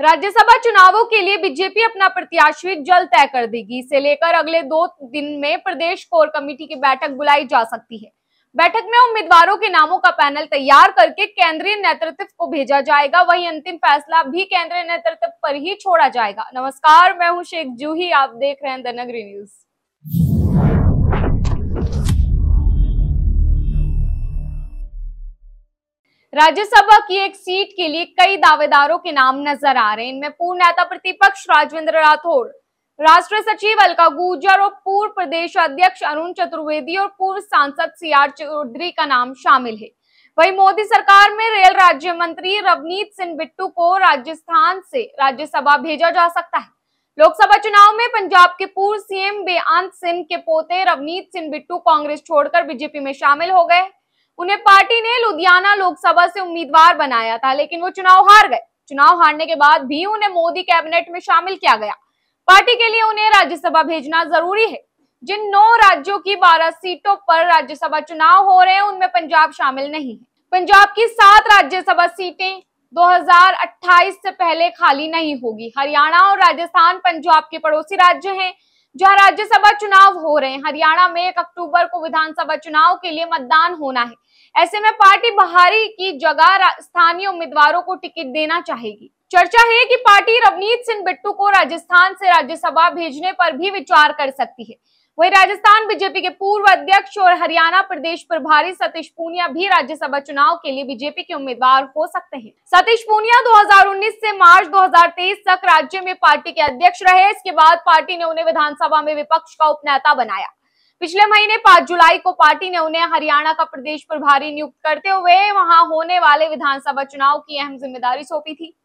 राज्यसभा चुनावों के लिए बीजेपी अपना प्रत्याशी जल्द तय कर देगी इसे लेकर अगले दो दिन में प्रदेश कोर कमेटी की बैठक बुलाई जा सकती है बैठक में उम्मीदवारों के नामों का पैनल तैयार करके केंद्रीय नेतृत्व को भेजा जाएगा वही अंतिम फैसला भी केंद्रीय नेतृत्व पर ही छोड़ा जाएगा नमस्कार मैं हूं शेख जूही आप देख रहे हैं द नगरी न्यूज राज्यसभा की एक सीट के लिए कई दावेदारों के नाम नजर आ रहे हैं इनमें पूर्व नेता प्रतिपक्ष राजेंद्र राठौड़ राष्ट्रीय सचिव अलका गुर्जर और पूर्व प्रदेश अध्यक्ष अरुण चतुर्वेदी और पूर्व सांसद सी आर चौधरी का नाम शामिल है वही मोदी सरकार में रेल राज्य मंत्री रवनीत सिंह बिट्टू को राजस्थान से राज्यसभा भेजा जा सकता है लोकसभा चुनाव में पंजाब के पूर्व सीएम बेअंत सिंह के पोते रवनीत सिंह बिट्टू कांग्रेस छोड़कर बीजेपी में शामिल हो गए उन्हें पार्टी ने लुधियाना लोकसभा से उम्मीदवार बनाया था लेकिन वो चुनाव हार गए चुनाव हारने के बाद भी उन्हें मोदी कैबिनेट में शामिल किया गया पार्टी के लिए उन्हें राज्यसभा भेजना जरूरी है जिन नौ राज्यों की बारह सीटों पर राज्यसभा चुनाव हो रहे हैं उनमें पंजाब शामिल नहीं है पंजाब की सात राज्यसभा सीटें 2028 से पहले खाली नहीं होगी हरियाणा और राजस्थान पंजाब के पड़ोसी राज्य हैं जहां राज्यसभा चुनाव हो रहे हैं हरियाणा में एक अक्टूबर को विधानसभा चुनाव के लिए मतदान होना है ऐसे में पार्टी बाहरी की जगह स्थानीय उम्मीदवारों को टिकट देना चाहेगी चर्चा है कि पार्टी रवनीत सिंह बिट्टू को राजस्थान से राज्यसभा भेजने पर भी विचार कर सकती है वही राजस्थान बीजेपी के पूर्व अध्यक्ष और हरियाणा प्रदेश प्रभारी सतीश पूनिया भी राज्यसभा चुनाव के लिए बीजेपी के उम्मीदवार हो सकते हैं सतीश पूनिया 2019 से मार्च 2023 तक राज्य में पार्टी के अध्यक्ष रहे इसके बाद पार्टी ने उन्हें विधानसभा में विपक्ष का उपनेता बनाया पिछले महीने 5 जुलाई को पार्टी ने उन्हें हरियाणा का प्रदेश प्रभारी नियुक्त करते हुए वहां होने वाले विधानसभा चुनाव की अहम जिम्मेदारी सौंपी थी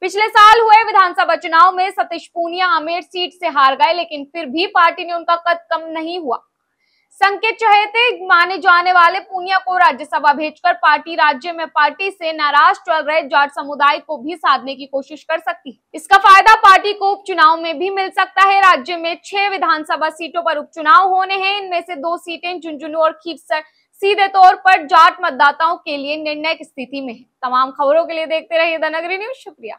पिछले साल हुए विधानसभा चुनाव में सतीश पूनिया आमेर सीट से हार गए लेकिन फिर भी पार्टी ने उनका कद कम नहीं हुआ संकेत चहेते माने जाने वाले पूनिया को राज्यसभा भेजकर पार्टी राज्य में पार्टी से नाराज चल रहे जाट समुदाय को भी साधने की कोशिश कर सकती है इसका फायदा पार्टी को उपचुनाव में भी मिल सकता है राज्य में छह विधानसभा सीटों पर उपचुनाव होने हैं इनमें से दो सीटें झुंझुनू और खीपसर सीधे तौर पर जाट मतदाताओं के लिए निर्णय स्थिति में है तमाम खबरों के लिए देखते रहिए धनगरी न्यूज शुक्रिया